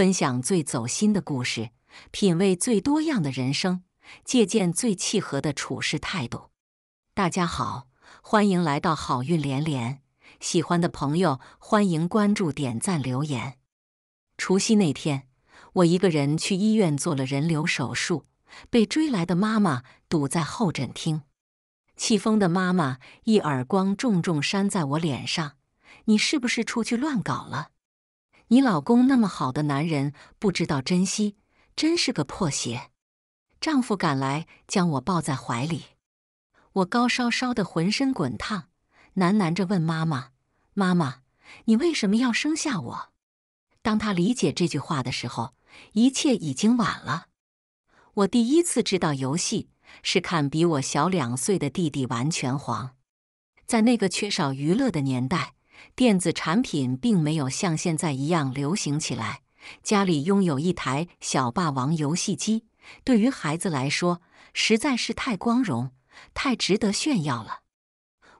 分享最走心的故事，品味最多样的人生，借鉴最契合的处事态度。大家好，欢迎来到好运连连。喜欢的朋友，欢迎关注、点赞、留言。除夕那天，我一个人去医院做了人流手术，被追来的妈妈堵在候诊厅，气疯的妈妈一耳光重重扇在我脸上：“你是不是出去乱搞了？”你老公那么好的男人，不知道珍惜，真是个破鞋。丈夫赶来，将我抱在怀里。我高烧烧的，浑身滚烫，喃喃着问妈妈：“妈妈，你为什么要生下我？”当他理解这句话的时候，一切已经晚了。我第一次知道游戏，是看比我小两岁的弟弟玩拳皇。在那个缺少娱乐的年代。电子产品并没有像现在一样流行起来。家里拥有一台小霸王游戏机，对于孩子来说实在是太光荣，太值得炫耀了。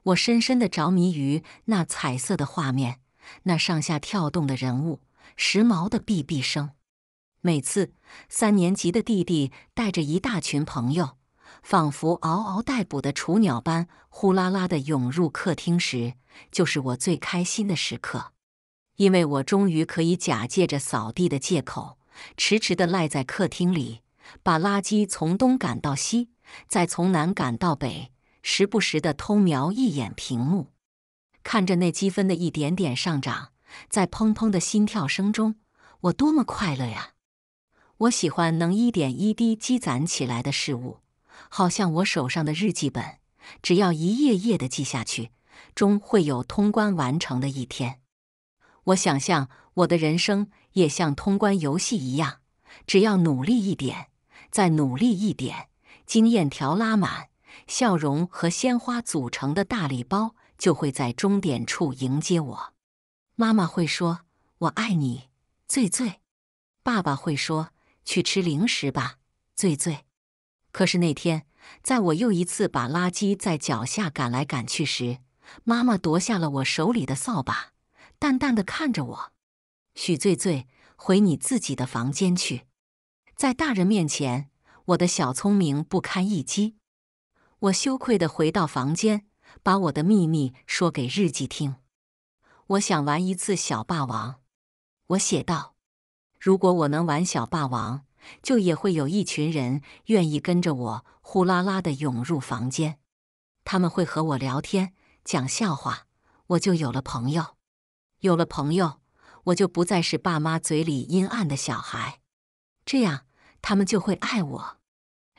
我深深地着迷于那彩色的画面，那上下跳动的人物，时髦的哔哔声。每次，三年级的弟弟带着一大群朋友。仿佛嗷嗷待哺的雏鸟般，呼啦啦地涌入客厅时，就是我最开心的时刻，因为我终于可以假借着扫地的借口，迟迟地赖在客厅里，把垃圾从东赶到西，再从南赶到北，时不时地偷瞄一眼屏幕，看着那积分的一点点上涨，在砰砰的心跳声中，我多么快乐呀！我喜欢能一点一滴积攒起来的事物。好像我手上的日记本，只要一页页的记下去，终会有通关完成的一天。我想象我的人生也像通关游戏一样，只要努力一点，再努力一点，经验条拉满，笑容和鲜花组成的大礼包就会在终点处迎接我。妈妈会说：“我爱你，醉醉。”爸爸会说：“去吃零食吧，醉醉。”可是那天，在我又一次把垃圾在脚下赶来赶去时，妈妈夺下了我手里的扫把，淡淡的看着我：“许醉醉，回你自己的房间去。”在大人面前，我的小聪明不堪一击。我羞愧的回到房间，把我的秘密说给日记听。我想玩一次小霸王，我写道：“如果我能玩小霸王。”就也会有一群人愿意跟着我，呼啦啦的涌入房间。他们会和我聊天、讲笑话，我就有了朋友。有了朋友，我就不再是爸妈嘴里阴暗的小孩。这样，他们就会爱我。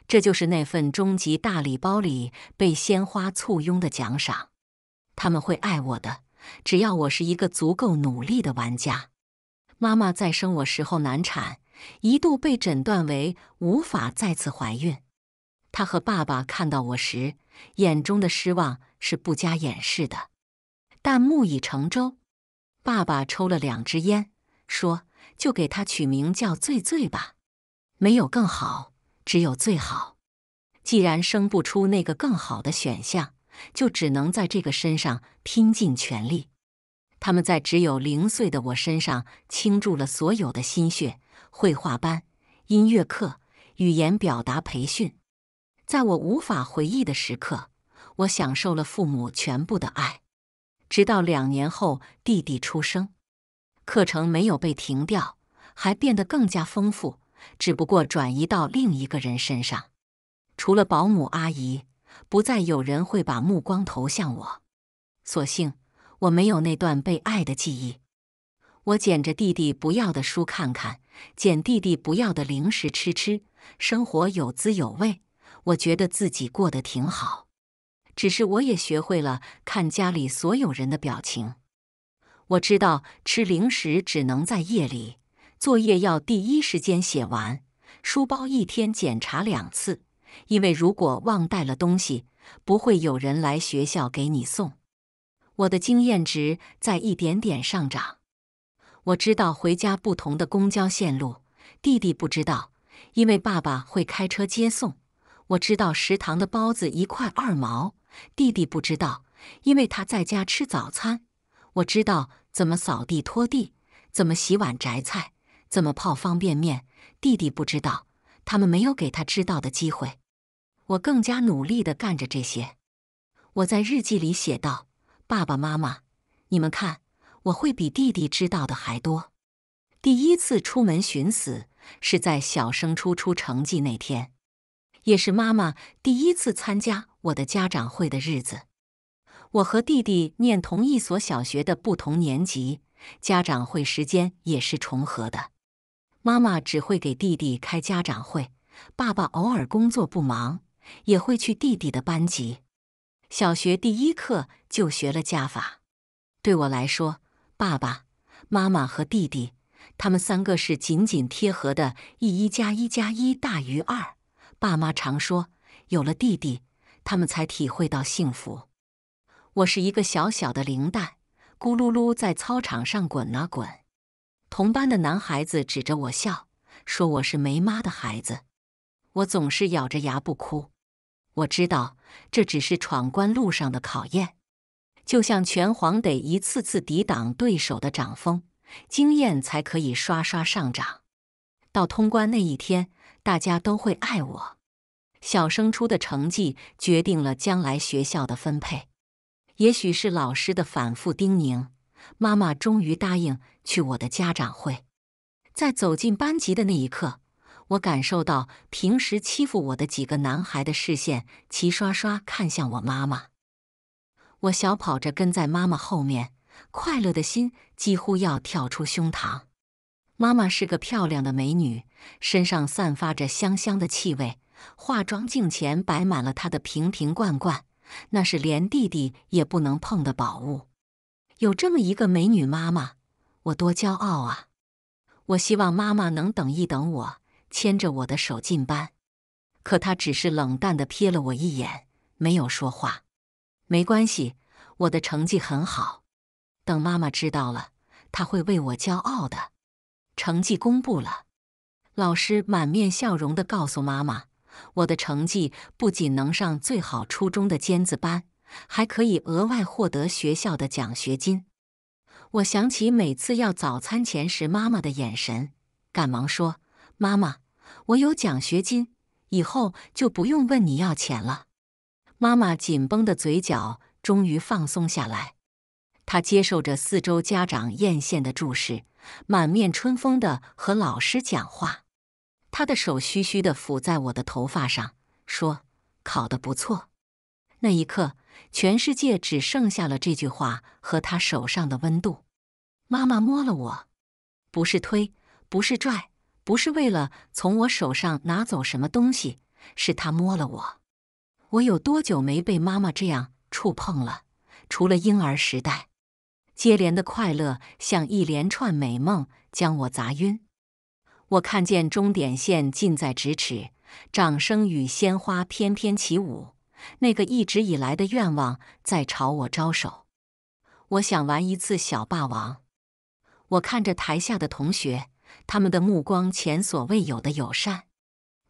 这就是那份终极大礼包里被鲜花簇拥的奖赏。他们会爱我的，只要我是一个足够努力的玩家。妈妈再生我时候难产。一度被诊断为无法再次怀孕。他和爸爸看到我时，眼中的失望是不加掩饰的。但木已成舟，爸爸抽了两支烟，说：“就给他取名叫醉醉吧，没有更好，只有最好。既然生不出那个更好的选项，就只能在这个身上拼尽全力。”他们在只有零岁的我身上倾注了所有的心血。绘画班、音乐课、语言表达培训，在我无法回忆的时刻，我享受了父母全部的爱。直到两年后弟弟出生，课程没有被停掉，还变得更加丰富，只不过转移到另一个人身上。除了保姆阿姨，不再有人会把目光投向我。所幸，我没有那段被爱的记忆。我捡着弟弟不要的书看看，捡弟弟不要的零食吃吃，生活有滋有味。我觉得自己过得挺好，只是我也学会了看家里所有人的表情。我知道吃零食只能在夜里，作业要第一时间写完，书包一天检查两次，因为如果忘带了东西，不会有人来学校给你送。我的经验值在一点点上涨。我知道回家不同的公交线路，弟弟不知道，因为爸爸会开车接送。我知道食堂的包子一块二毛，弟弟不知道，因为他在家吃早餐。我知道怎么扫地拖地，怎么洗碗摘菜，怎么泡方便面，弟弟不知道。他们没有给他知道的机会。我更加努力的干着这些。我在日记里写道：“爸爸妈妈，你们看。”我会比弟弟知道的还多。第一次出门寻死是在小升初出成绩那天，也是妈妈第一次参加我的家长会的日子。我和弟弟念同一所小学的不同年级，家长会时间也是重合的。妈妈只会给弟弟开家长会，爸爸偶尔工作不忙也会去弟弟的班级。小学第一课就学了加法，对我来说。爸爸妈妈和弟弟，他们三个是紧紧贴合的。一一加一加一大于二。爸妈常说，有了弟弟，他们才体会到幸福。我是一个小小的零蛋，咕噜噜在操场上滚啊滚。同班的男孩子指着我笑，说我是没妈的孩子。我总是咬着牙不哭。我知道，这只是闯关路上的考验。就像拳皇得一次次抵挡对手的掌风，经验才可以刷刷上涨。到通关那一天，大家都会爱我。小升初的成绩决定了将来学校的分配。也许是老师的反复叮咛，妈妈终于答应去我的家长会。在走进班级的那一刻，我感受到平时欺负我的几个男孩的视线齐刷刷看向我妈妈。我小跑着跟在妈妈后面，快乐的心几乎要跳出胸膛。妈妈是个漂亮的美女，身上散发着香香的气味。化妆镜前摆满了她的瓶瓶罐罐，那是连弟弟也不能碰的宝物。有这么一个美女妈妈，我多骄傲啊！我希望妈妈能等一等我，牵着我的手进班，可她只是冷淡的瞥了我一眼，没有说话。没关系，我的成绩很好。等妈妈知道了，她会为我骄傲的。成绩公布了，老师满面笑容地告诉妈妈：“我的成绩不仅能上最好初中的尖子班，还可以额外获得学校的奖学金。”我想起每次要早餐钱时妈妈的眼神，赶忙说：“妈妈，我有奖学金，以后就不用问你要钱了。”妈妈紧绷的嘴角终于放松下来，她接受着四周家长艳羡的注视，满面春风的和老师讲话。她的手虚虚的抚在我的头发上，说：“考得不错。”那一刻，全世界只剩下了这句话和她手上的温度。妈妈摸了我，不是推，不是拽，不是为了从我手上拿走什么东西，是她摸了我。我有多久没被妈妈这样触碰了？除了婴儿时代，接连的快乐像一连串美梦，将我砸晕。我看见终点线近在咫尺，掌声与鲜花翩翩起舞，那个一直以来的愿望在朝我招手。我想玩一次小霸王。我看着台下的同学，他们的目光前所未有的友善。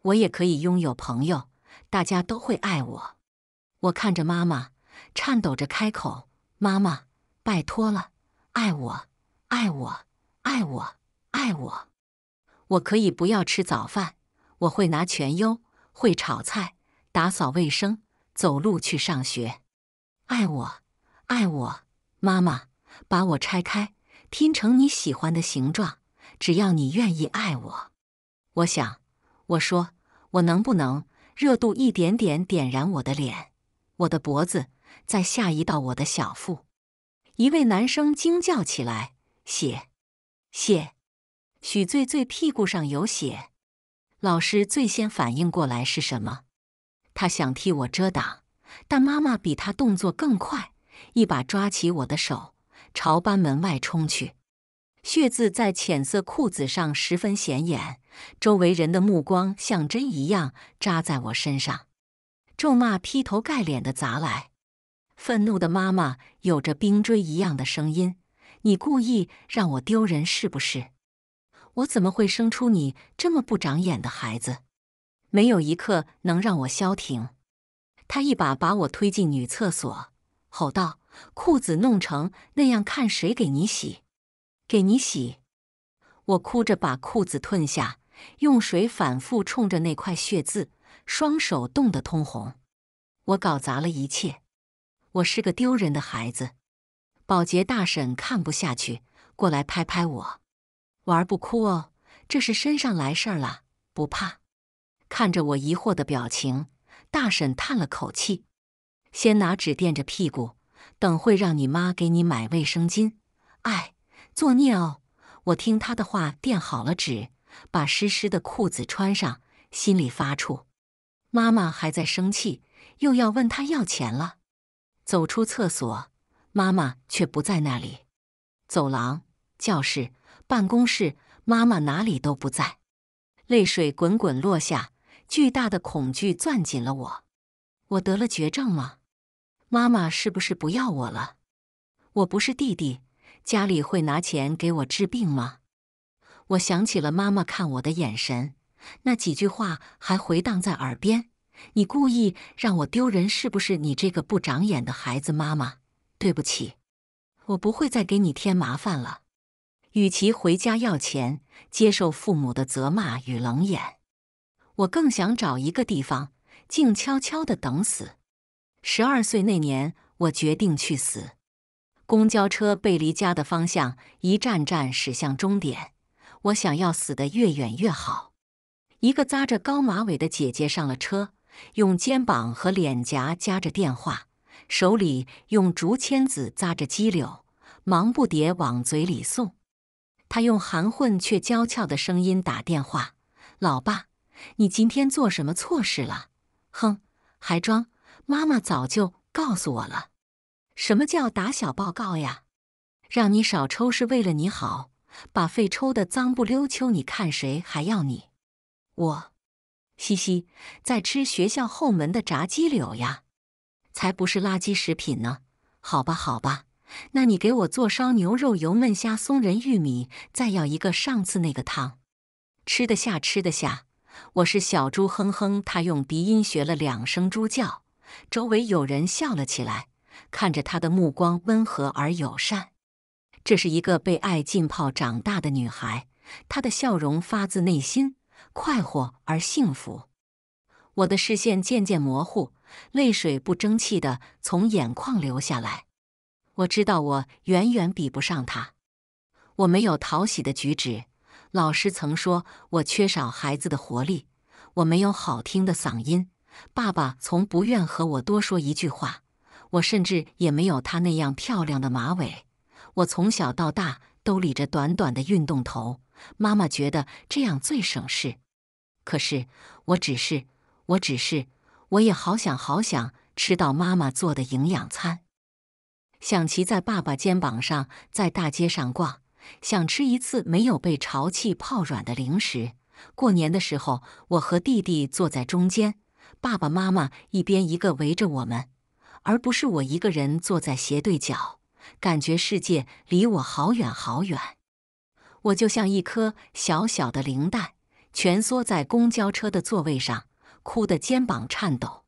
我也可以拥有朋友。大家都会爱我。我看着妈妈，颤抖着开口：“妈妈，拜托了，爱我，爱我，爱我，爱我。我可以不要吃早饭，我会拿全优，会炒菜，打扫卫生，走路去上学。爱我，爱我，妈妈，把我拆开，拼成你喜欢的形状。只要你愿意爱我，我想，我说，我能不能？”热度一点点点燃我的脸，我的脖子，再下移到我的小腹。一位男生惊叫起来：“血！血！”许醉醉屁股上有血。老师最先反应过来是什么？他想替我遮挡，但妈妈比他动作更快，一把抓起我的手朝班门外冲去。血渍在浅色裤子上十分显眼。周围人的目光像针一样扎在我身上，咒骂劈头盖脸的砸来。愤怒的妈妈有着冰锥一样的声音：“你故意让我丢人是不是？我怎么会生出你这么不长眼的孩子？没有一刻能让我消停。”她一把把我推进女厕所，吼道：“裤子弄成那样，看谁给你洗？给你洗！”我哭着把裤子吞下。用水反复冲着那块血渍，双手冻得通红。我搞砸了一切，我是个丢人的孩子。保洁大婶看不下去，过来拍拍我：“玩不哭哦，这是身上来事儿了，不怕。”看着我疑惑的表情，大婶叹了口气：“先拿纸垫着屁股，等会让你妈给你买卫生巾。”哎，作孽哦！我听她的话垫好了纸。把湿湿的裤子穿上，心里发怵。妈妈还在生气，又要问他要钱了。走出厕所，妈妈却不在那里。走廊、教室、办公室，妈妈哪里都不在。泪水滚滚落下，巨大的恐惧攥紧了我。我得了绝症吗？妈妈是不是不要我了？我不是弟弟，家里会拿钱给我治病吗？我想起了妈妈看我的眼神，那几句话还回荡在耳边。你故意让我丢人，是不是？你这个不长眼的孩子，妈妈，对不起，我不会再给你添麻烦了。与其回家要钱，接受父母的责骂与冷眼，我更想找一个地方，静悄悄的等死。十二岁那年，我决定去死。公交车背离家的方向，一站站驶向终点。我想要死的越远越好。一个扎着高马尾的姐姐上了车，用肩膀和脸颊夹着电话，手里用竹签子扎着鸡柳，忙不迭往嘴里送。她用含混却娇俏的声音打电话：“老爸，你今天做什么错事了？”“哼，还装！妈妈早就告诉我了。什么叫打小报告呀？让你少抽是为了你好。”把肺抽得脏不溜秋，你看谁还要你？我，嘻嘻，在吃学校后门的炸鸡柳呀，才不是垃圾食品呢。好吧，好吧，那你给我做烧牛肉、油焖虾、松仁玉米，再要一个上次那个汤，吃得下，吃得下。我是小猪，哼哼，他用鼻音学了两声猪叫，周围有人笑了起来，看着他的目光温和而友善。这是一个被爱浸泡长大的女孩，她的笑容发自内心，快活而幸福。我的视线渐渐模糊，泪水不争气的从眼眶流下来。我知道我远远比不上她，我没有讨喜的举止，老师曾说我缺少孩子的活力；我没有好听的嗓音，爸爸从不愿和我多说一句话；我甚至也没有她那样漂亮的马尾。我从小到大都理着短短的运动头，妈妈觉得这样最省事。可是，我只是，我只是，我也好想好想吃到妈妈做的营养餐，想骑在爸爸肩膀上在大街上逛，想吃一次没有被潮气泡软的零食。过年的时候，我和弟弟坐在中间，爸爸妈妈一边一个围着我们，而不是我一个人坐在斜对角。感觉世界离我好远好远，我就像一颗小小的零蛋，蜷缩在公交车的座位上，哭得肩膀颤抖。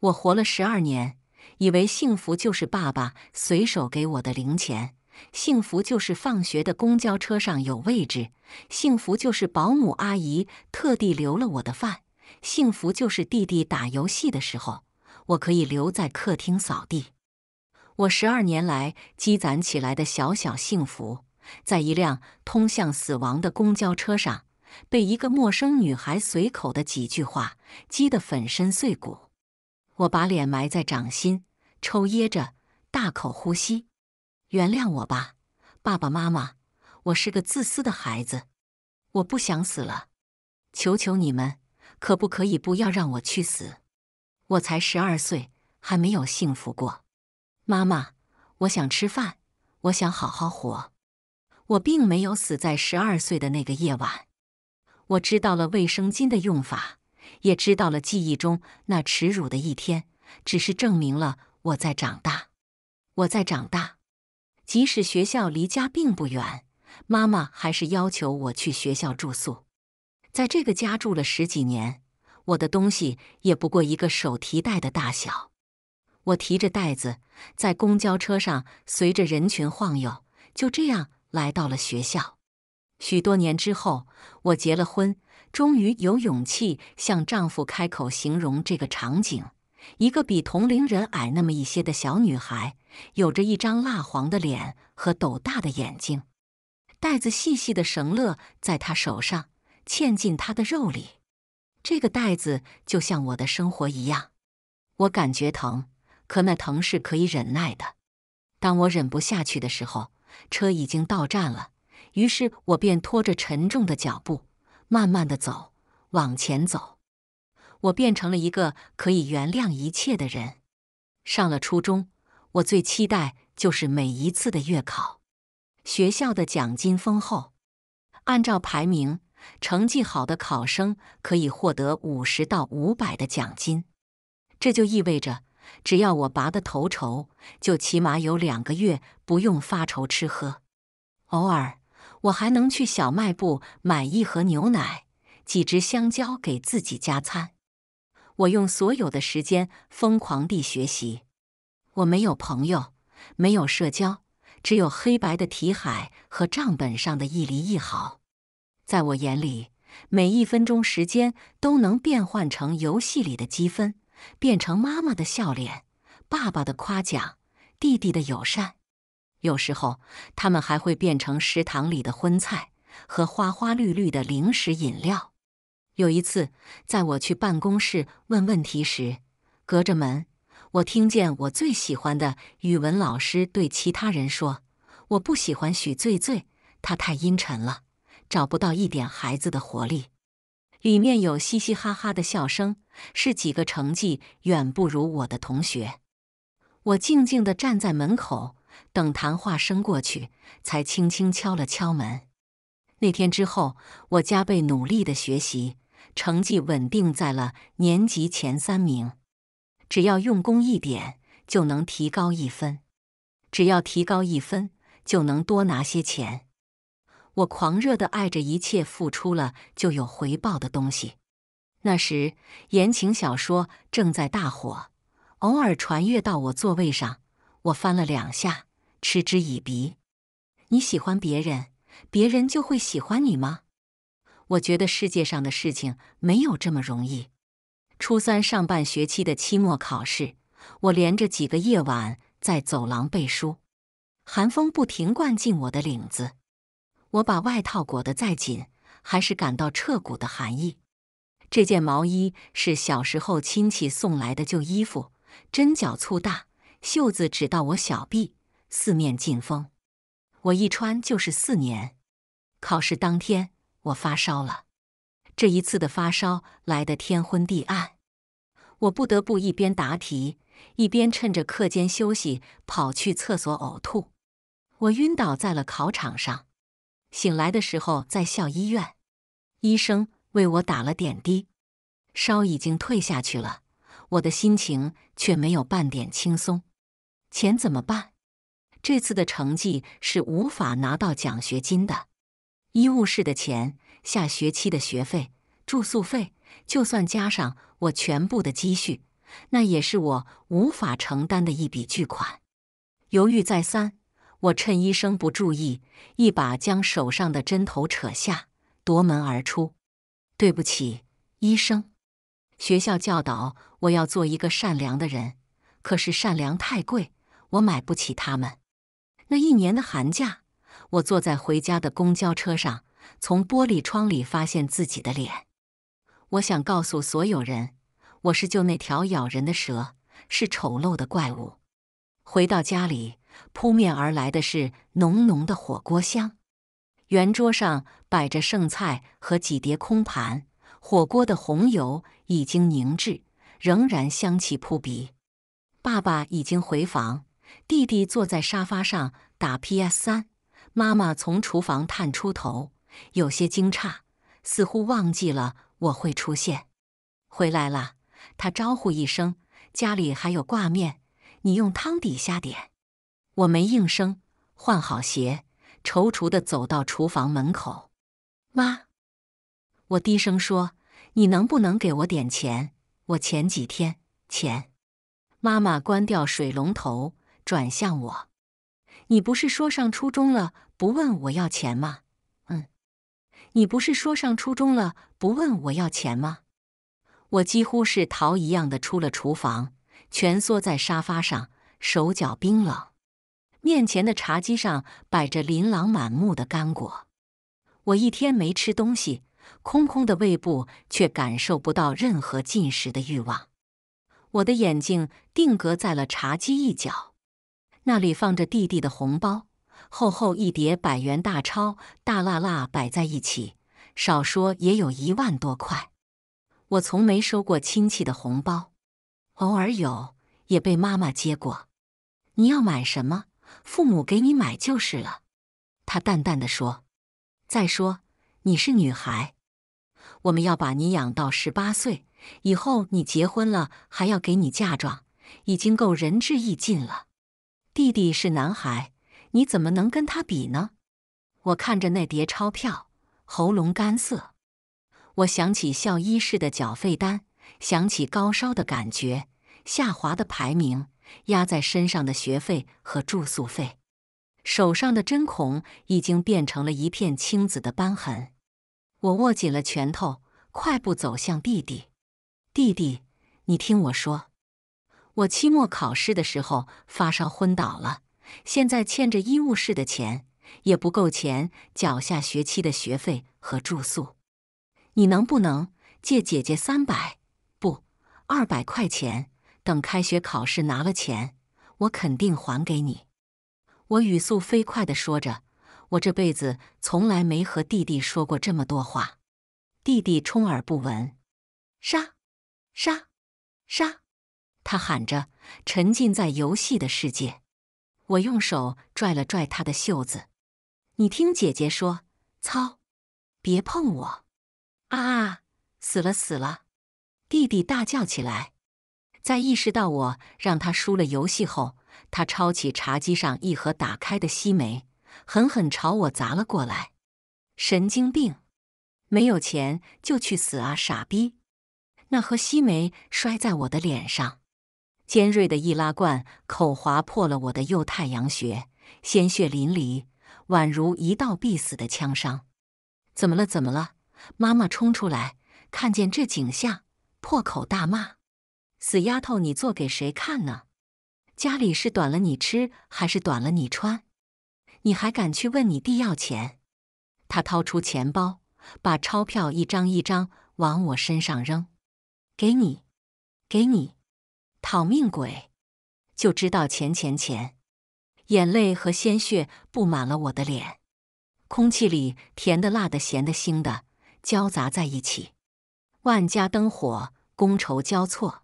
我活了十二年，以为幸福就是爸爸随手给我的零钱，幸福就是放学的公交车上有位置，幸福就是保姆阿姨特地留了我的饭，幸福就是弟弟打游戏的时候，我可以留在客厅扫地。我十二年来积攒起来的小小幸福，在一辆通向死亡的公交车上，被一个陌生女孩随口的几句话击得粉身碎骨。我把脸埋在掌心，抽噎着，大口呼吸。原谅我吧，爸爸妈妈，我是个自私的孩子，我不想死了。求求你们，可不可以不要让我去死？我才十二岁，还没有幸福过。妈妈，我想吃饭，我想好好活。我并没有死在十二岁的那个夜晚。我知道了卫生巾的用法，也知道了记忆中那耻辱的一天，只是证明了我在长大。我在长大，即使学校离家并不远，妈妈还是要求我去学校住宿。在这个家住了十几年，我的东西也不过一个手提袋的大小。我提着袋子，在公交车上随着人群晃悠，就这样来到了学校。许多年之后，我结了婚，终于有勇气向丈夫开口形容这个场景：一个比同龄人矮那么一些的小女孩，有着一张蜡黄的脸和斗大的眼睛。袋子细细的绳勒在她手上，嵌进她的肉里。这个袋子就像我的生活一样，我感觉疼。可那疼是可以忍耐的，当我忍不下去的时候，车已经到站了。于是我便拖着沉重的脚步，慢慢的走，往前走。我变成了一个可以原谅一切的人。上了初中，我最期待就是每一次的月考。学校的奖金丰厚，按照排名，成绩好的考生可以获得五十到五百的奖金。这就意味着。只要我拔得头筹，就起码有两个月不用发愁吃喝。偶尔，我还能去小卖部买一盒牛奶、几只香蕉给自己加餐。我用所有的时间疯狂地学习。我没有朋友，没有社交，只有黑白的题海和账本上的一厘一毫。在我眼里，每一分钟时间都能变换成游戏里的积分。变成妈妈的笑脸，爸爸的夸奖，弟弟的友善。有时候，他们还会变成食堂里的荤菜和花花绿绿的零食饮料。有一次，在我去办公室问问题时，隔着门，我听见我最喜欢的语文老师对其他人说：“我不喜欢许醉醉，他太阴沉了，找不到一点孩子的活力。”里面有嘻嘻哈哈的笑声，是几个成绩远不如我的同学。我静静地站在门口，等谈话声过去，才轻轻敲了敲门。那天之后，我加倍努力的学习，成绩稳定在了年级前三名。只要用功一点，就能提高一分；只要提高一分，就能多拿些钱。我狂热的爱着一切付出了就有回报的东西。那时言情小说正在大火，偶尔传阅到我座位上，我翻了两下，嗤之以鼻。你喜欢别人，别人就会喜欢你吗？我觉得世界上的事情没有这么容易。初三上半学期的期末考试，我连着几个夜晚在走廊背书，寒风不停灌进我的领子。我把外套裹得再紧，还是感到彻骨的寒意。这件毛衣是小时候亲戚送来的旧衣服，针脚粗大，袖子只到我小臂，四面进风。我一穿就是四年。考试当天，我发烧了。这一次的发烧来得天昏地暗，我不得不一边答题，一边趁着课间休息跑去厕所呕吐。我晕倒在了考场上。醒来的时候在校医院，医生为我打了点滴，烧已经退下去了。我的心情却没有半点轻松。钱怎么办？这次的成绩是无法拿到奖学金的。医务室的钱，下学期的学费、住宿费，就算加上我全部的积蓄，那也是我无法承担的一笔巨款。犹豫再三。我趁医生不注意，一把将手上的针头扯下，夺门而出。对不起，医生。学校教导我要做一个善良的人，可是善良太贵，我买不起他们。那一年的寒假，我坐在回家的公交车上，从玻璃窗里发现自己的脸。我想告诉所有人，我是救那条咬人的蛇，是丑陋的怪物。回到家里。扑面而来的是浓浓的火锅香，圆桌上摆着剩菜和几碟空盘，火锅的红油已经凝滞，仍然香气扑鼻。爸爸已经回房，弟弟坐在沙发上打 P.S. 三，妈妈从厨房探出头，有些惊诧，似乎忘记了我会出现。回来了，他招呼一声：“家里还有挂面，你用汤底下点。”我没应声，换好鞋，踌躇的走到厨房门口。妈，我低声说：“你能不能给我点钱？我前几天钱。”妈妈关掉水龙头，转向我：“你不是说上初中了不问我要钱吗？”“嗯，你不是说上初中了不问我要钱吗？”我几乎是逃一样的出了厨房，蜷缩在沙发上，手脚冰冷。面前的茶几上摆着琳琅满目的干果，我一天没吃东西，空空的胃部却感受不到任何进食的欲望。我的眼睛定格在了茶几一角，那里放着弟弟的红包，厚厚一叠百元大钞，大辣辣摆在一起，少说也有一万多块。我从没收过亲戚的红包，偶尔有也被妈妈接过。你要买什么？父母给你买就是了，他淡淡的说。再说你是女孩，我们要把你养到十八岁，以后你结婚了还要给你嫁妆，已经够仁至义尽了。弟弟是男孩，你怎么能跟他比呢？我看着那叠钞票，喉咙干涩。我想起校医室的缴费单，想起高烧的感觉，下滑的排名。压在身上的学费和住宿费，手上的针孔已经变成了一片青紫的斑痕。我握紧了拳头，快步走向弟弟。弟弟，你听我说，我期末考试的时候发烧昏倒了，现在欠着医务室的钱，也不够钱缴下学期的学费和住宿。你能不能借姐姐三百不二百块钱？等开学考试拿了钱，我肯定还给你。我语速飞快的说着，我这辈子从来没和弟弟说过这么多话。弟弟充耳不闻，杀杀杀！他喊着，沉浸在游戏的世界。我用手拽了拽他的袖子，你听姐姐说，操！别碰我！啊！死了死了！弟弟大叫起来。在意识到我让他输了游戏后，他抄起茶几上一盒打开的西梅，狠狠朝我砸了过来。神经病！没有钱就去死啊，傻逼！那盒西梅摔在我的脸上，尖锐的易拉罐口划破了我的右太阳穴，鲜血淋漓，宛如一道必死的枪伤。怎么了？怎么了？妈妈冲出来，看见这景象，破口大骂。死丫头，你做给谁看呢？家里是短了你吃，还是短了你穿？你还敢去问你弟要钱？他掏出钱包，把钞票一张一张往我身上扔，给你，给你，讨命鬼，就知道钱钱钱！眼泪和鲜血布满了我的脸，空气里甜的、辣的、咸的、腥的交杂在一起，万家灯火，觥筹交错。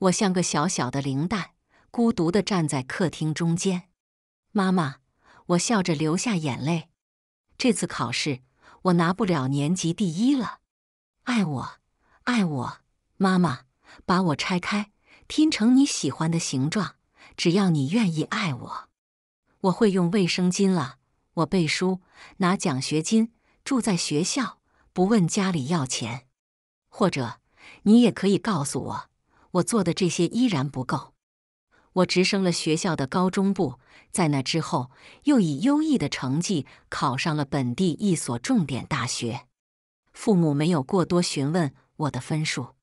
我像个小小的灵蛋，孤独的站在客厅中间。妈妈，我笑着流下眼泪。这次考试，我拿不了年级第一了。爱我，爱我，妈妈，把我拆开，拼成你喜欢的形状。只要你愿意爱我，我会用卫生巾了。我背书，拿奖学金，住在学校，不问家里要钱。或者，你也可以告诉我。我做的这些依然不够。我直升了学校的高中部，在那之后又以优异的成绩考上了本地一所重点大学。父母没有过多询问我的分数。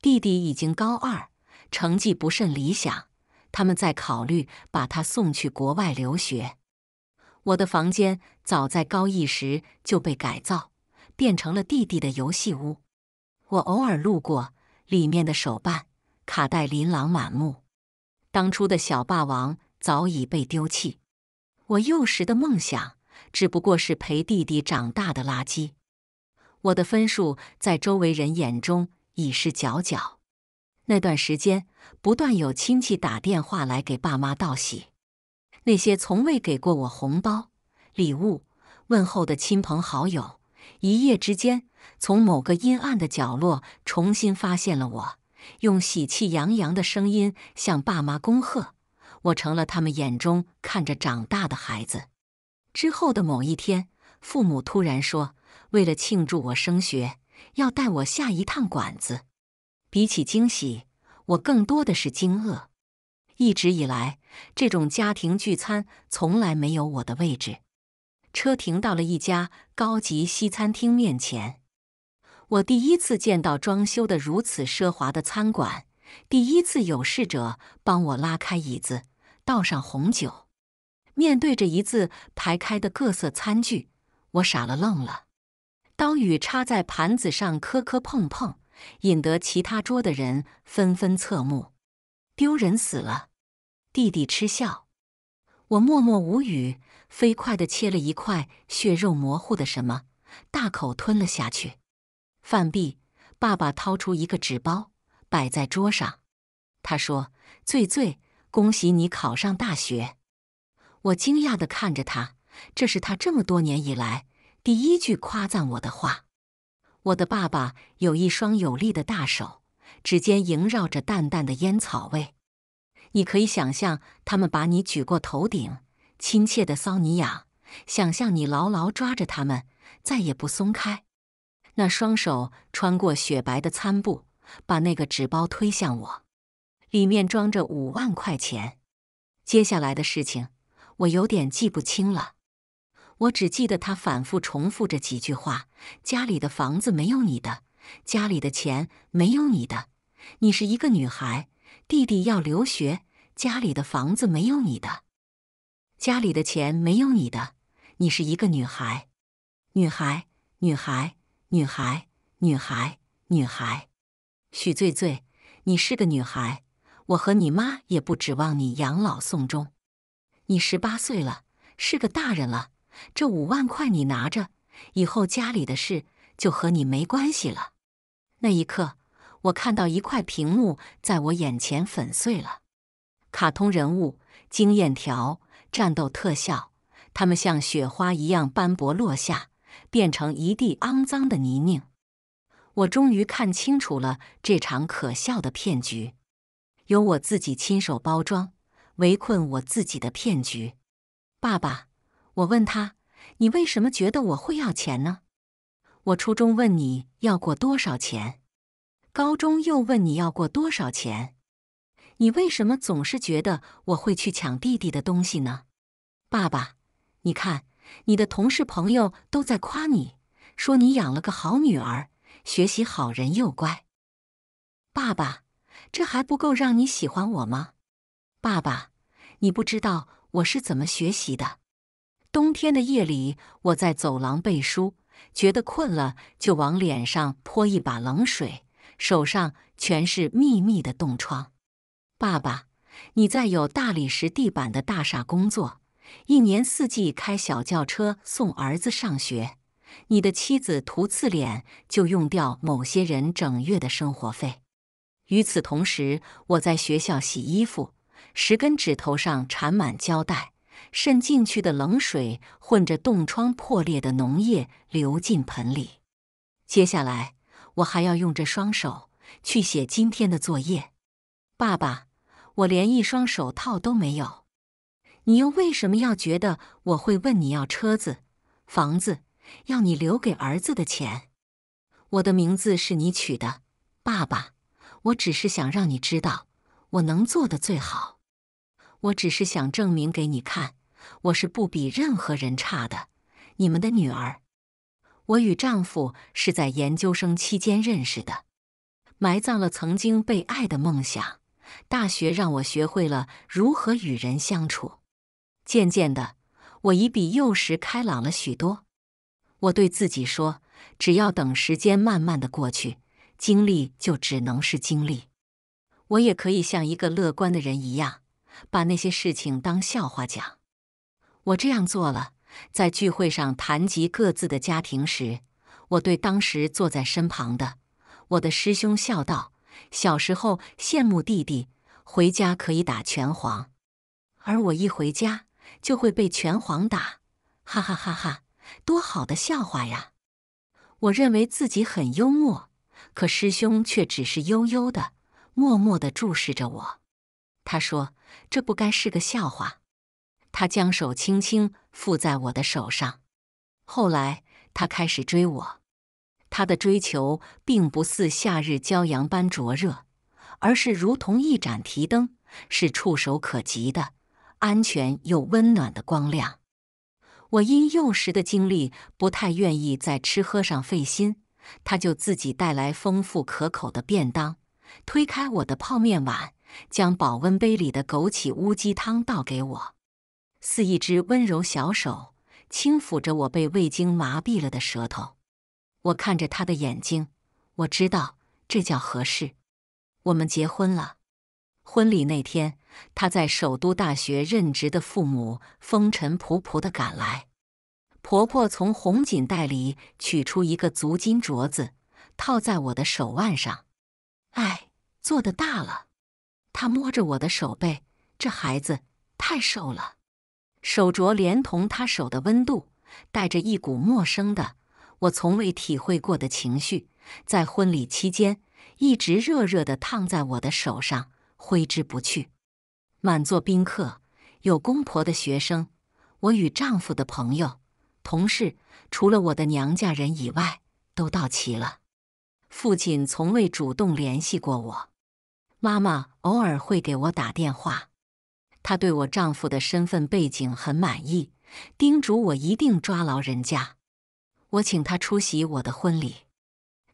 弟弟已经高二，成绩不甚理想，他们在考虑把他送去国外留学。我的房间早在高一时就被改造，变成了弟弟的游戏屋。我偶尔路过里面的手办。卡带琳琅满目，当初的小霸王早已被丢弃。我幼时的梦想只不过是陪弟弟长大的垃圾。我的分数在周围人眼中已是佼佼。那段时间，不断有亲戚打电话来给爸妈道喜。那些从未给过我红包、礼物、问候的亲朋好友，一夜之间从某个阴暗的角落重新发现了我。用喜气洋洋的声音向爸妈恭贺，我成了他们眼中看着长大的孩子。之后的某一天，父母突然说，为了庆祝我升学，要带我下一趟馆子。比起惊喜，我更多的是惊愕。一直以来，这种家庭聚餐从来没有我的位置。车停到了一家高级西餐厅面前。我第一次见到装修的如此奢华的餐馆，第一次有侍者帮我拉开椅子、倒上红酒。面对着一字排开的各色餐具，我傻了，愣了。刀与叉在盘子上磕磕碰碰，引得其他桌的人纷纷侧目。丢人死了！弟弟嗤笑。我默默无语，飞快地切了一块血肉模糊的什么，大口吞了下去。饭毕，爸爸掏出一个纸包，摆在桌上。他说：“最最，恭喜你考上大学！”我惊讶地看着他，这是他这么多年以来第一句夸赞我的话。我的爸爸有一双有力的大手，指尖萦绕着淡淡的烟草味。你可以想象，他们把你举过头顶，亲切的搔你痒；想象你牢牢抓着他们，再也不松开。那双手穿过雪白的餐布，把那个纸包推向我，里面装着五万块钱。接下来的事情我有点记不清了，我只记得他反复重复着几句话：“家里的房子没有你的，家里的钱没有你的，你是一个女孩，弟弟要留学，家里的房子没有你的，家里的钱没有你的，你是一个女孩，女孩，女孩。”女孩，女孩，女孩，许醉醉，你是个女孩，我和你妈也不指望你养老送终。你十八岁了，是个大人了。这五万块你拿着，以后家里的事就和你没关系了。那一刻，我看到一块屏幕在我眼前粉碎了，卡通人物、经验条、战斗特效，它们像雪花一样斑驳落下。变成一地肮脏的泥泞，我终于看清楚了这场可笑的骗局，由我自己亲手包装围困我自己的骗局。爸爸，我问他：“你为什么觉得我会要钱呢？”我初中问你要过多少钱，高中又问你要过多少钱，你为什么总是觉得我会去抢弟弟的东西呢？爸爸，你看。你的同事朋友都在夸你，说你养了个好女儿，学习好，人又乖。爸爸，这还不够让你喜欢我吗？爸爸，你不知道我是怎么学习的。冬天的夜里，我在走廊背书，觉得困了，就往脸上泼一把冷水，手上全是密密的冻疮。爸爸，你在有大理石地板的大厦工作。一年四季开小轿车送儿子上学，你的妻子涂次脸就用掉某些人整月的生活费。与此同时，我在学校洗衣服，十根指头上缠满胶带，渗进去的冷水混着冻疮破裂的脓液流进盆里。接下来，我还要用这双手去写今天的作业。爸爸，我连一双手套都没有。你又为什么要觉得我会问你要车子、房子，要你留给儿子的钱？我的名字是你取的，爸爸。我只是想让你知道，我能做的最好。我只是想证明给你看，我是不比任何人差的。你们的女儿，我与丈夫是在研究生期间认识的。埋葬了曾经被爱的梦想，大学让我学会了如何与人相处。渐渐的，我已比幼时开朗了许多。我对自己说：“只要等时间慢慢的过去，经历就只能是经历。我也可以像一个乐观的人一样，把那些事情当笑话讲。”我这样做了。在聚会上谈及各自的家庭时，我对当时坐在身旁的我的师兄笑道：“小时候羡慕弟弟回家可以打拳皇，而我一回家。”就会被拳皇打，哈哈哈哈！多好的笑话呀！我认为自己很幽默，可师兄却只是悠悠的、默默的注视着我。他说：“这不该是个笑话。”他将手轻轻附在我的手上。后来，他开始追我。他的追求并不似夏日骄阳般灼热，而是如同一盏提灯，是触手可及的。安全又温暖的光亮。我因幼时的经历不太愿意在吃喝上费心，他就自己带来丰富可口的便当，推开我的泡面碗，将保温杯里的枸杞乌鸡汤倒给我，似一只温柔小手轻抚着我被味精麻痹了的舌头。我看着他的眼睛，我知道这叫合适。我们结婚了，婚礼那天。他在首都大学任职的父母风尘仆仆地赶来，婆婆从红锦袋里取出一个足金镯子，套在我的手腕上。哎，做的大了。她摸着我的手背，这孩子太瘦了。手镯连同她手的温度，带着一股陌生的我从未体会过的情绪，在婚礼期间一直热热的烫在我的手上，挥之不去。满座宾客有公婆的学生，我与丈夫的朋友、同事，除了我的娘家人以外，都到齐了。父亲从未主动联系过我，妈妈偶尔会给我打电话。她对我丈夫的身份背景很满意，叮嘱我一定抓牢人家。我请她出席我的婚礼，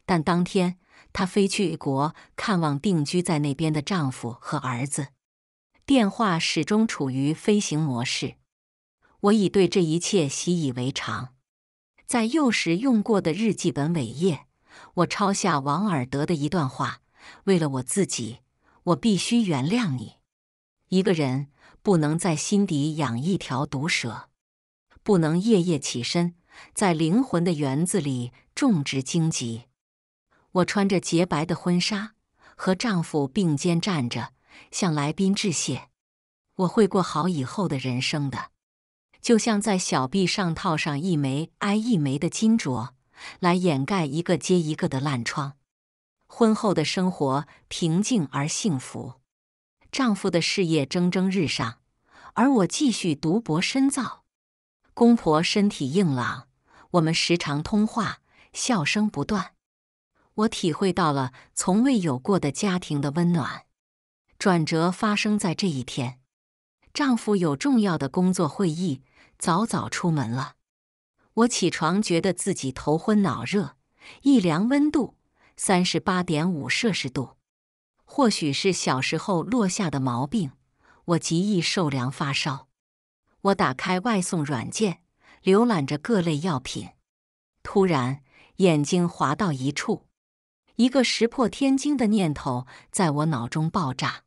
但当天她飞去国看望定居在那边的丈夫和儿子。电话始终处于飞行模式，我已对这一切习以为常。在幼时用过的日记本尾页，我抄下王尔德的一段话：“为了我自己，我必须原谅你。一个人不能在心底养一条毒蛇，不能夜夜起身，在灵魂的园子里种植荆棘。”我穿着洁白的婚纱，和丈夫并肩站着。向来宾致谢，我会过好以后的人生的，就像在小臂上套上一枚挨一枚的金镯，来掩盖一个接一个的烂疮。婚后的生活平静而幸福，丈夫的事业蒸蒸日上，而我继续读博深造。公婆身体硬朗，我们时常通话，笑声不断。我体会到了从未有过的家庭的温暖。转折发生在这一天，丈夫有重要的工作会议，早早出门了。我起床，觉得自己头昏脑热，一量温度，三十八点五摄氏度。或许是小时候落下的毛病，我极易受凉发烧。我打开外送软件，浏览着各类药品，突然眼睛滑到一处，一个石破天惊的念头在我脑中爆炸。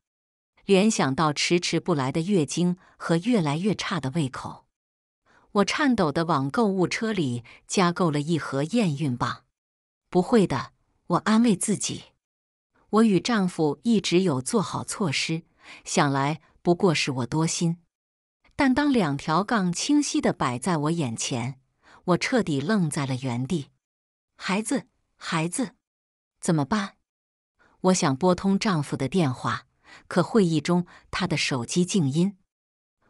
联想到迟迟不来的月经和越来越差的胃口，我颤抖的往购物车里加购了一盒验孕棒。不会的，我安慰自己。我与丈夫一直有做好措施，想来不过是我多心。但当两条杠清晰的摆在我眼前，我彻底愣在了原地。孩子，孩子，怎么办？我想拨通丈夫的电话。可会议中，他的手机静音。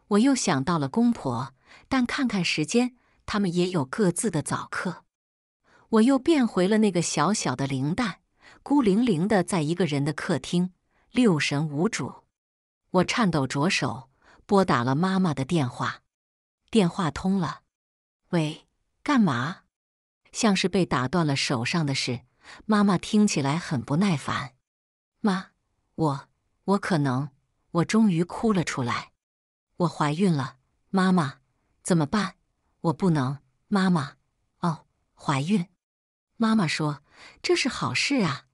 我又想到了公婆，但看看时间，他们也有各自的早课。我又变回了那个小小的灵蛋，孤零零的在一个人的客厅，六神无主。我颤抖着手拨打了妈妈的电话，电话通了。喂，干嘛？像是被打断了手上的事，妈妈听起来很不耐烦。妈，我。我可能，我终于哭了出来。我怀孕了，妈妈，怎么办？我不能，妈妈。哦，怀孕。妈妈说这是好事啊，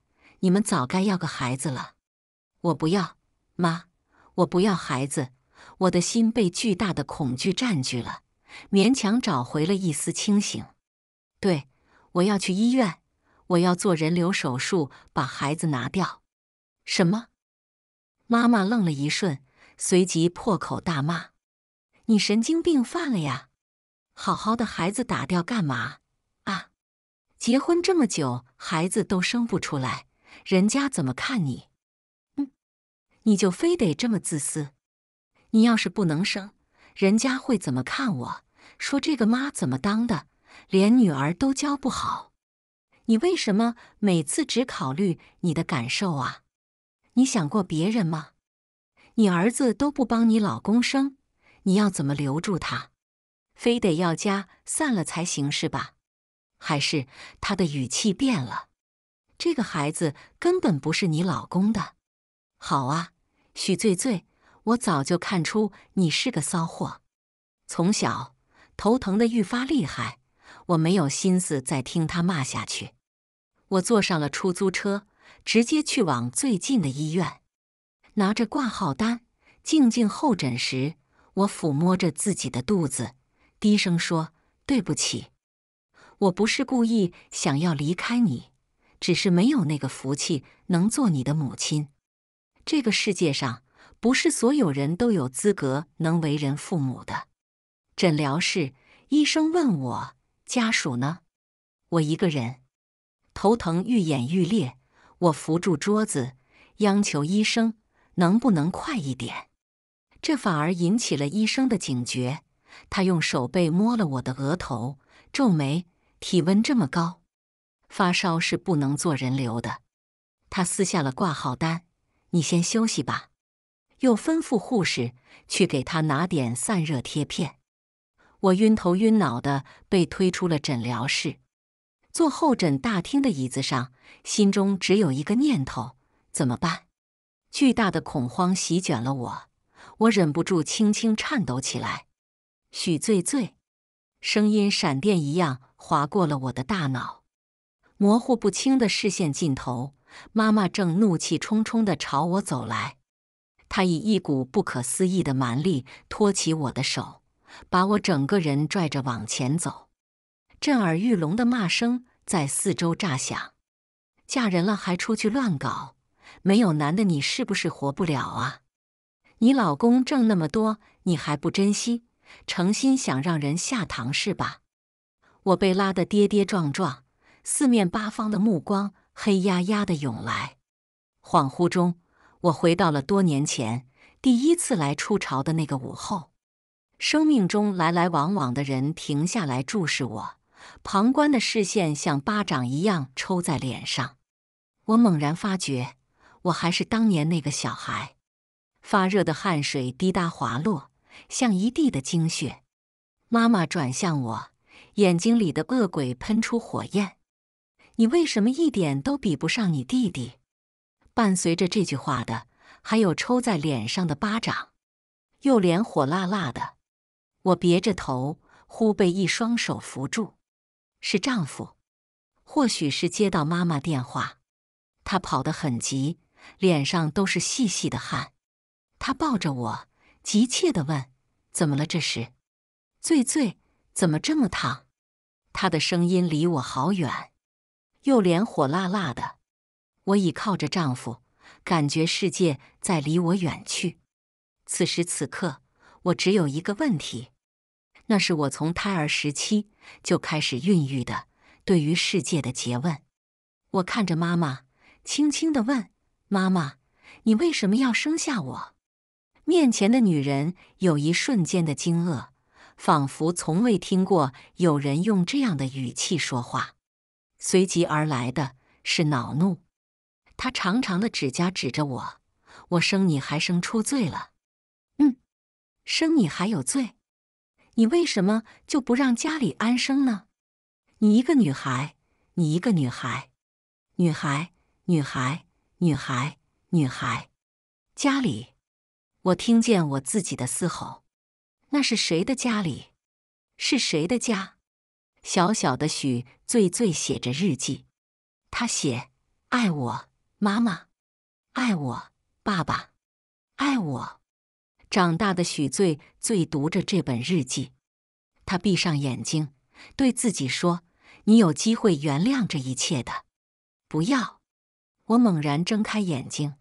你们早该要个孩子了。我不要，妈，我不要孩子。我的心被巨大的恐惧占据了，勉强找回了一丝清醒。对，我要去医院，我要做人流手术，把孩子拿掉。什么？妈妈愣了一瞬，随即破口大骂：“你神经病犯了呀！好好的孩子打掉干嘛啊？结婚这么久，孩子都生不出来，人家怎么看你？嗯，你就非得这么自私？你要是不能生，人家会怎么看我？说这个妈怎么当的，连女儿都教不好？你为什么每次只考虑你的感受啊？”你想过别人吗？你儿子都不帮你老公生，你要怎么留住他？非得要家散了才行是吧？还是他的语气变了？这个孩子根本不是你老公的。好啊，许醉醉，我早就看出你是个骚货。从小头疼的愈发厉害，我没有心思再听他骂下去。我坐上了出租车。直接去往最近的医院，拿着挂号单静静候诊时，我抚摸着自己的肚子，低声说：“对不起，我不是故意想要离开你，只是没有那个福气能做你的母亲。这个世界上，不是所有人都有资格能为人父母的。”诊疗室，医生问我家属呢？我一个人，头疼愈演愈烈。我扶住桌子，央求医生能不能快一点。这反而引起了医生的警觉，他用手背摸了我的额头，皱眉：体温这么高，发烧是不能做人流的。他撕下了挂号单，你先休息吧。又吩咐护士去给他拿点散热贴片。我晕头晕脑的被推出了诊疗室。坐候诊大厅的椅子上，心中只有一个念头：怎么办？巨大的恐慌席卷了我，我忍不住轻轻颤抖起来。许醉醉，声音闪电一样划过了我的大脑。模糊不清的视线尽头，妈妈正怒气冲冲地朝我走来。她以一股不可思议的蛮力托起我的手，把我整个人拽着往前走。震耳欲聋的骂声在四周炸响。嫁人了还出去乱搞，没有男的你是不是活不了啊？你老公挣那么多，你还不珍惜，诚心想让人下堂是吧？我被拉得跌跌撞撞，四面八方的目光黑压压的涌来。恍惚中，我回到了多年前第一次来出朝的那个午后。生命中来来往往的人停下来注视我。旁观的视线像巴掌一样抽在脸上，我猛然发觉，我还是当年那个小孩。发热的汗水滴答滑落，像一地的精血。妈妈转向我，眼睛里的恶鬼喷出火焰：“你为什么一点都比不上你弟弟？”伴随着这句话的，还有抽在脸上的巴掌，右脸火辣辣的。我别着头，忽被一双手扶住。是丈夫，或许是接到妈妈电话，他跑得很急，脸上都是细细的汗。他抱着我，急切地问：“怎么了？这是？最最怎么这么烫？”他的声音离我好远，右脸火辣辣的。我倚靠着丈夫，感觉世界在离我远去。此时此刻，我只有一个问题，那是我从胎儿时期。就开始孕育的对于世界的诘问。我看着妈妈，轻轻地问：“妈妈，你为什么要生下我？”面前的女人有一瞬间的惊愕，仿佛从未听过有人用这样的语气说话。随即而来的是恼怒，她长长的指甲指着我：“我生你还生出罪了？嗯，生你还有罪？”你为什么就不让家里安生呢？你一个女孩，你一个女孩，女孩，女孩，女孩，女孩，家里，我听见我自己的嘶吼，那是谁的家里？是谁的家？小小的许最最写着日记，他写：爱我妈妈，爱我爸爸，爱我。长大的许醉醉读着这本日记，他闭上眼睛，对自己说：“你有机会原谅这一切的。”不要！我猛然睁开眼睛，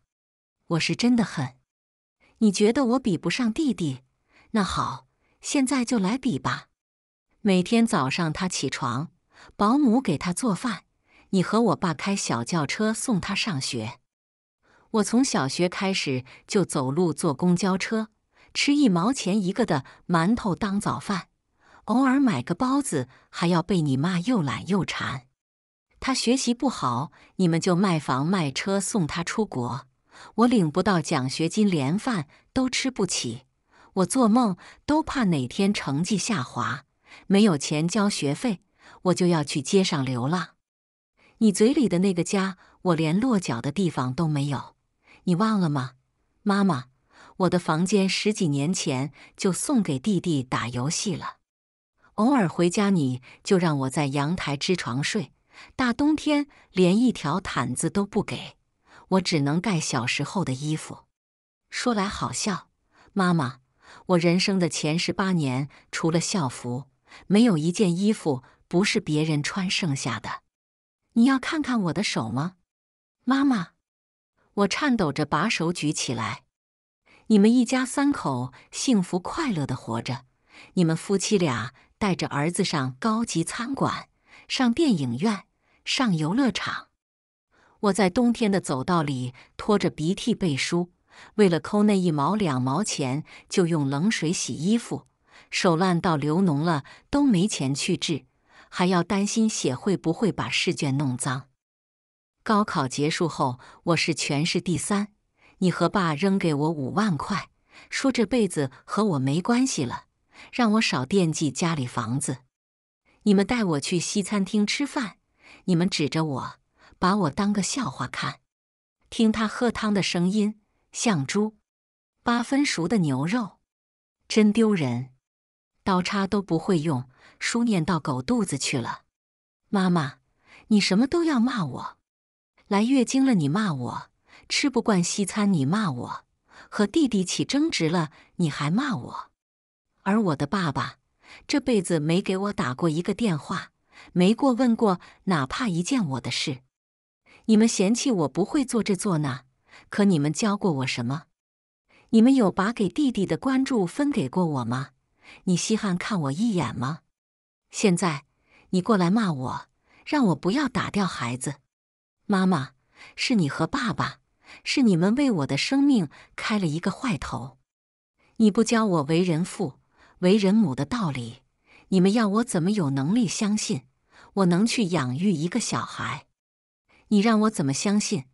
我是真的恨，你觉得我比不上弟弟？那好，现在就来比吧。每天早上他起床，保姆给他做饭，你和我爸开小轿车送他上学。我从小学开始就走路，坐公交车。吃一毛钱一个的馒头当早饭，偶尔买个包子还要被你骂又懒又馋。他学习不好，你们就卖房卖车送他出国。我领不到奖学金，连饭都吃不起。我做梦都怕哪天成绩下滑，没有钱交学费，我就要去街上流浪。你嘴里的那个家，我连落脚的地方都没有。你忘了吗，妈妈？我的房间十几年前就送给弟弟打游戏了，偶尔回家你就让我在阳台支床睡，大冬天连一条毯子都不给，我只能盖小时候的衣服。说来好笑，妈妈，我人生的前十八年除了校服，没有一件衣服不是别人穿剩下的。你要看看我的手吗，妈妈？我颤抖着把手举起来。你们一家三口幸福快乐的活着。你们夫妻俩带着儿子上高级餐馆、上电影院、上游乐场。我在冬天的走道里拖着鼻涕背书，为了抠那一毛两毛钱，就用冷水洗衣服，手烂到流脓了都没钱去治，还要担心血会不会把试卷弄脏。高考结束后，我是全市第三。你和爸扔给我五万块，说这辈子和我没关系了，让我少惦记家里房子。你们带我去西餐厅吃饭，你们指着我，把我当个笑话看。听他喝汤的声音像猪，八分熟的牛肉，真丢人。刀叉都不会用，书念到狗肚子去了。妈妈，你什么都要骂我，来月经了你骂我。吃不惯西餐，你骂我；和弟弟起争执了，你还骂我。而我的爸爸这辈子没给我打过一个电话，没过问过哪怕一件我的事。你们嫌弃我不会做这做那，可你们教过我什么？你们有把给弟弟的关注分给过我吗？你稀罕看我一眼吗？现在你过来骂我，让我不要打掉孩子。妈妈，是你和爸爸。是你们为我的生命开了一个坏头。你不教我为人父、为人母的道理，你们要我怎么有能力相信我能去养育一个小孩？你让我怎么相信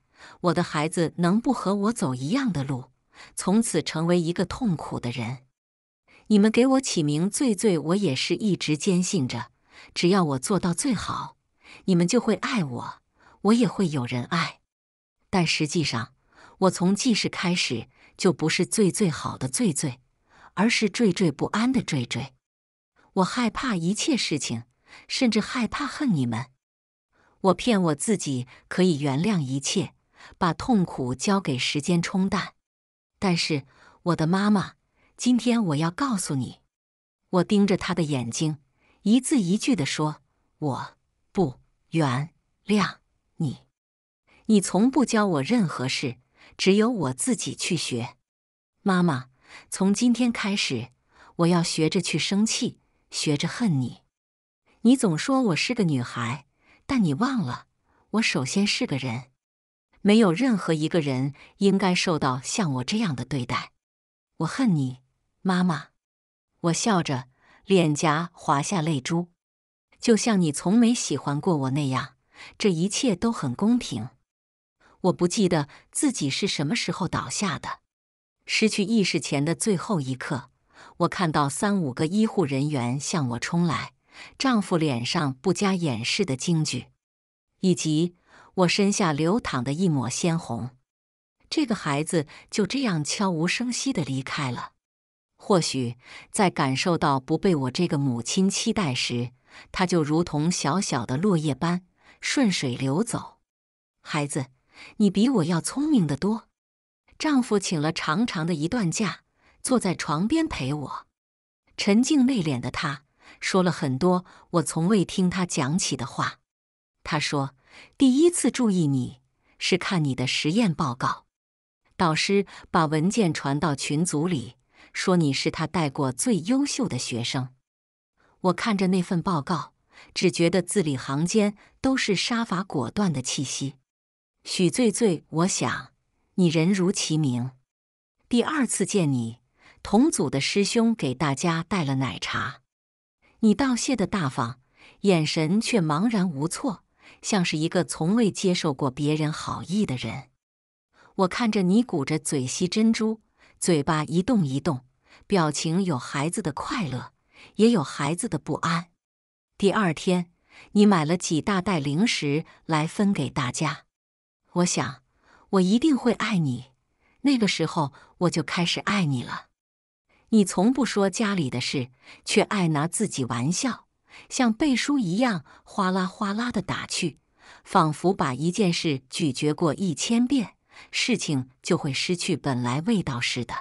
我的孩子能不和我走一样的路，从此成为一个痛苦的人？你们给我起名“最最”，我也是一直坚信着，只要我做到最好，你们就会爱我，我也会有人爱。但实际上，我从记事开始就不是最最好的最最，而是惴惴不安的惴惴。我害怕一切事情，甚至害怕恨你们。我骗我自己，可以原谅一切，把痛苦交给时间冲淡。但是，我的妈妈，今天我要告诉你，我盯着他的眼睛，一字一句的说，我不原谅。你从不教我任何事，只有我自己去学。妈妈，从今天开始，我要学着去生气，学着恨你。你总说我是个女孩，但你忘了，我首先是个人。没有任何一个人应该受到像我这样的对待。我恨你，妈妈。我笑着，脸颊滑下泪珠，就像你从没喜欢过我那样。这一切都很公平。我不记得自己是什么时候倒下的，失去意识前的最后一刻，我看到三五个医护人员向我冲来，丈夫脸上不加掩饰的惊惧，以及我身下流淌的一抹鲜红。这个孩子就这样悄无声息地离开了。或许在感受到不被我这个母亲期待时，他就如同小小的落叶般顺水流走。孩子。你比我要聪明得多。丈夫请了长长的一段假，坐在床边陪我。沉静内敛的他，说了很多我从未听他讲起的话。他说：“第一次注意你是看你的实验报告，导师把文件传到群组里，说你是他带过最优秀的学生。”我看着那份报告，只觉得字里行间都是杀伐果断的气息。许醉醉，我想你人如其名。第二次见你，同组的师兄给大家带了奶茶，你道谢的大方，眼神却茫然无措，像是一个从未接受过别人好意的人。我看着你鼓着嘴吸珍珠，嘴巴一动一动，表情有孩子的快乐，也有孩子的不安。第二天，你买了几大袋零食来分给大家。我想，我一定会爱你。那个时候我就开始爱你了。你从不说家里的事，却爱拿自己玩笑，像背书一样哗啦哗啦的打去，仿佛把一件事咀嚼过一千遍，事情就会失去本来味道似的。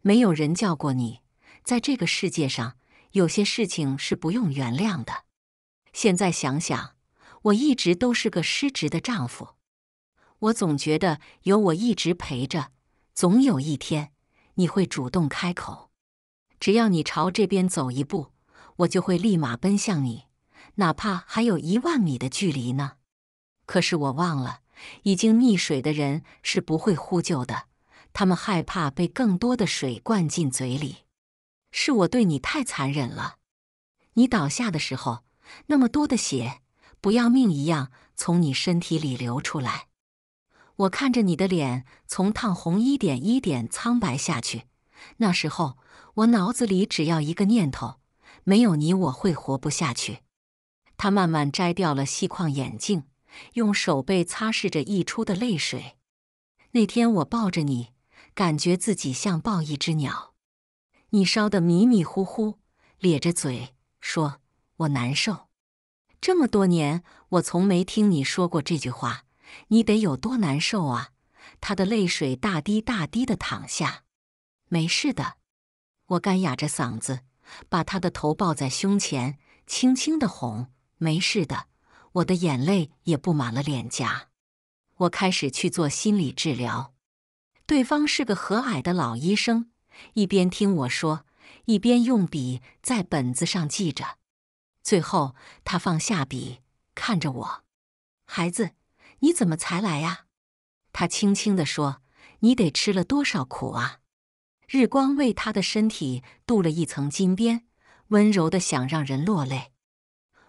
没有人叫过你，在这个世界上，有些事情是不用原谅的。现在想想，我一直都是个失职的丈夫。我总觉得有我一直陪着，总有一天你会主动开口。只要你朝这边走一步，我就会立马奔向你，哪怕还有一万米的距离呢。可是我忘了，已经溺水的人是不会呼救的，他们害怕被更多的水灌进嘴里。是我对你太残忍了。你倒下的时候，那么多的血，不要命一样从你身体里流出来。我看着你的脸从烫红一点一点苍白下去，那时候我脑子里只要一个念头：没有你我会活不下去。他慢慢摘掉了细框眼镜，用手背擦拭着溢出的泪水。那天我抱着你，感觉自己像抱一只鸟。你烧得迷迷糊糊，咧着嘴说：“我难受。”这么多年，我从没听你说过这句话。你得有多难受啊！他的泪水大滴大滴的淌下。没事的，我干哑着嗓子把他的头抱在胸前，轻轻的哄。没事的，我的眼泪也布满了脸颊。我开始去做心理治疗。对方是个和蔼的老医生，一边听我说，一边用笔在本子上记着。最后，他放下笔，看着我，孩子。你怎么才来呀？他轻轻的说：“你得吃了多少苦啊！”日光为他的身体镀了一层金边，温柔的想让人落泪。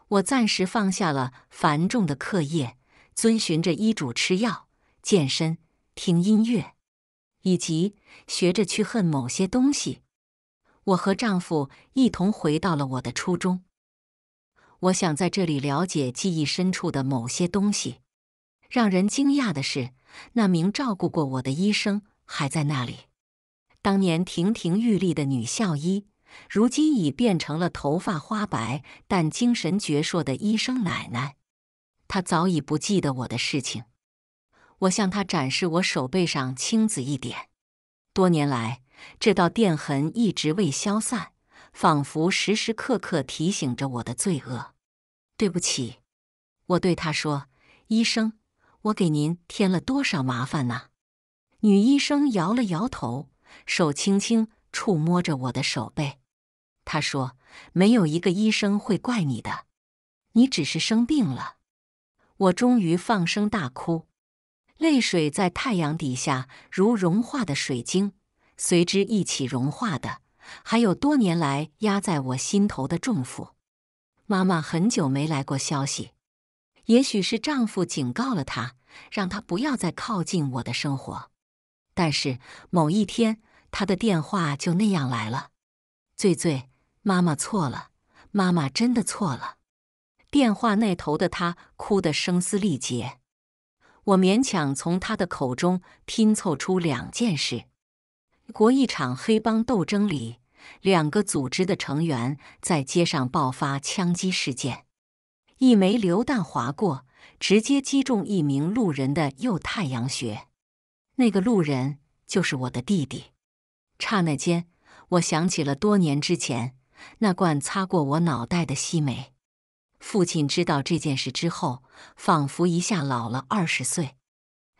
我暂时放下了繁重的课业，遵循着医嘱吃药、健身、听音乐，以及学着去恨某些东西。我和丈夫一同回到了我的初中。我想在这里了解记忆深处的某些东西。让人惊讶的是，那名照顾过我的医生还在那里。当年亭亭玉立的女校医，如今已变成了头发花白但精神矍铄的医生奶奶。她早已不记得我的事情。我向她展示我手背上青紫一点，多年来这道电痕一直未消散，仿佛时时刻刻提醒着我的罪恶。对不起，我对她说：“医生。”我给您添了多少麻烦呢？女医生摇了摇头，手轻轻触摸着我的手背。她说：“没有一个医生会怪你的，你只是生病了。”我终于放声大哭，泪水在太阳底下如融化的水晶，随之一起融化的还有多年来压在我心头的重负。妈妈很久没来过消息。也许是丈夫警告了她，让她不要再靠近我的生活。但是某一天，她的电话就那样来了：“最最，妈妈错了，妈妈真的错了。”电话那头的她哭得声嘶力竭。我勉强从她的口中拼凑出两件事：国一场黑帮斗争里，两个组织的成员在街上爆发枪击事件。一枚榴弹划过，直接击中一名路人的右太阳穴。那个路人就是我的弟弟。刹那间，我想起了多年之前那罐擦过我脑袋的西梅。父亲知道这件事之后，仿佛一下老了二十岁。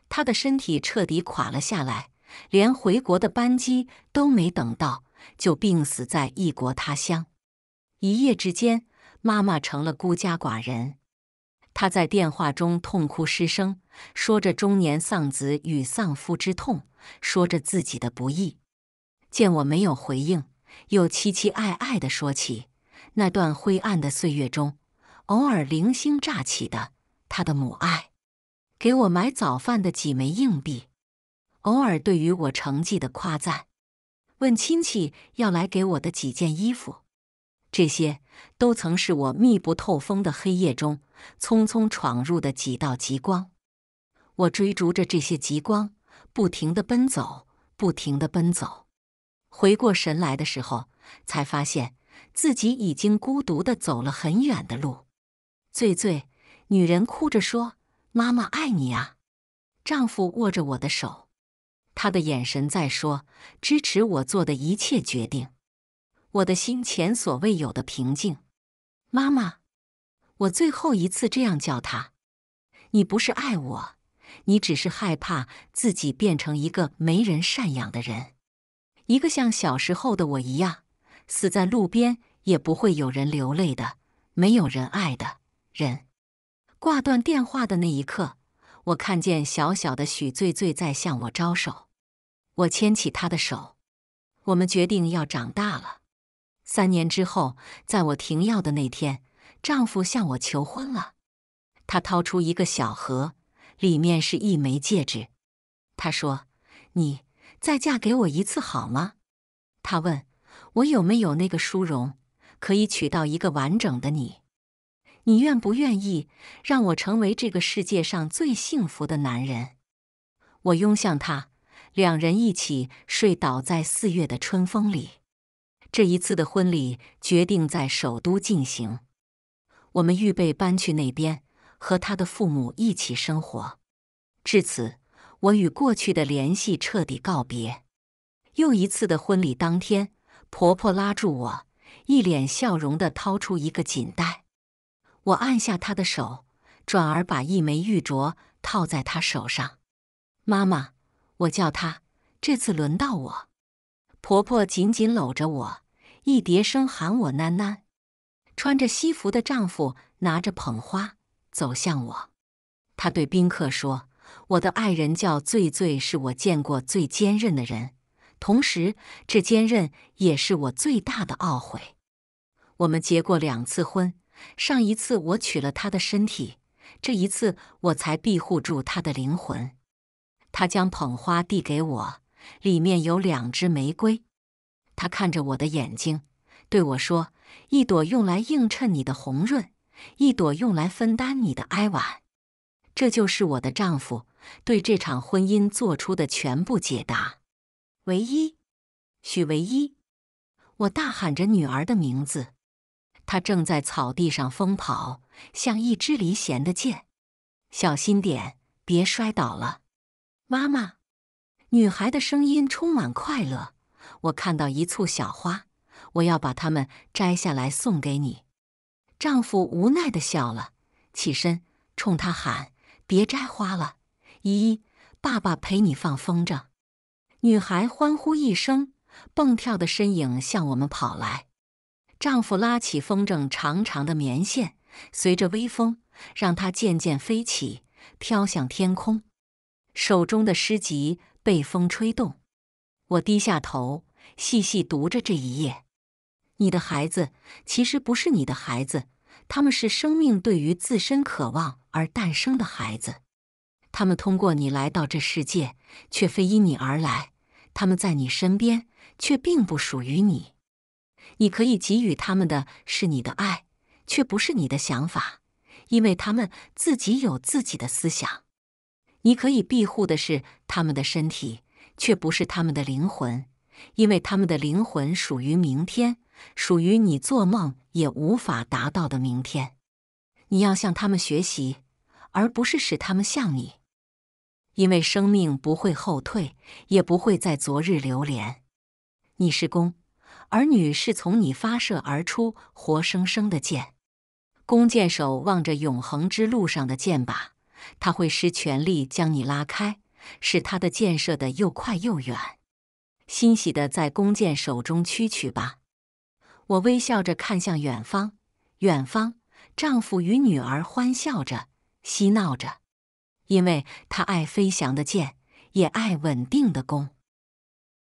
他的身体彻底垮了下来，连回国的班机都没等到，就病死在异国他乡。一夜之间。妈妈成了孤家寡人，她在电话中痛哭失声，说着中年丧子与丧夫之痛，说着自己的不易。见我没有回应，又期期艾艾的说起那段灰暗的岁月中，偶尔零星乍起的她的母爱，给我买早饭的几枚硬币，偶尔对于我成绩的夸赞，问亲戚要来给我的几件衣服，这些。都曾是我密不透风的黑夜中匆匆闯入的几道极光。我追逐着这些极光，不停地奔走，不停地奔走。回过神来的时候，才发现自己已经孤独地走了很远的路。醉醉，女人哭着说：“妈妈爱你啊。”丈夫握着我的手，他的眼神在说：“支持我做的一切决定。”我的心前所未有的平静，妈妈，我最后一次这样叫他。你不是爱我，你只是害怕自己变成一个没人赡养的人，一个像小时候的我一样，死在路边也不会有人流泪的、没有人爱的人。挂断电话的那一刻，我看见小小的许醉醉在向我招手。我牵起他的手，我们决定要长大了。三年之后，在我停药的那天，丈夫向我求婚了。他掏出一个小盒，里面是一枚戒指。他说：“你再嫁给我一次好吗？”他问我有没有那个殊荣，可以娶到一个完整的你。你愿不愿意让我成为这个世界上最幸福的男人？我拥向他，两人一起睡倒在四月的春风里。这一次的婚礼决定在首都进行，我们预备搬去那边和他的父母一起生活。至此，我与过去的联系彻底告别。又一次的婚礼当天，婆婆拉住我，一脸笑容的掏出一个锦袋。我按下她的手，转而把一枚玉镯套在她手上。妈妈，我叫她。这次轮到我。婆婆紧紧搂着我。一叠声喊我“囡囡”，穿着西服的丈夫拿着捧花走向我。他对宾客说：“我的爱人叫醉醉，是我见过最坚韧的人。同时，这坚韧也是我最大的懊悔。我们结过两次婚，上一次我娶了他的身体，这一次我才庇护住他的灵魂。”他将捧花递给我，里面有两支玫瑰。她看着我的眼睛，对我说：“一朵用来映衬你的红润，一朵用来分担你的哀婉。”这就是我的丈夫对这场婚姻做出的全部解答。唯一，许唯一，我大喊着女儿的名字，她正在草地上疯跑，像一支离弦的箭。小心点，别摔倒了，妈妈。女孩的声音充满快乐。我看到一簇小花，我要把它们摘下来送给你。丈夫无奈的笑了，起身冲她喊：“别摘花了，依，爸爸陪你放风筝。”女孩欢呼一声，蹦跳的身影向我们跑来。丈夫拉起风筝长长的棉线，随着微风，让它渐渐飞起，飘向天空。手中的诗集被风吹动，我低下头。细细读着这一页，你的孩子其实不是你的孩子，他们是生命对于自身渴望而诞生的孩子。他们通过你来到这世界，却非因你而来；他们在你身边，却并不属于你。你可以给予他们的是你的爱，却不是你的想法，因为他们自己有自己的思想。你可以庇护的是他们的身体，却不是他们的灵魂。因为他们的灵魂属于明天，属于你做梦也无法达到的明天。你要向他们学习，而不是使他们像你。因为生命不会后退，也不会在昨日流连。你是弓，儿女是从你发射而出活生生的箭。弓箭手望着永恒之路上的箭靶，他会施全力将你拉开，使他的箭射得又快又远。欣喜的在弓箭手中蛐蛐吧，我微笑着看向远方，远方，丈夫与女儿欢笑着嬉闹着，因为他爱飞翔的箭，也爱稳定的弓。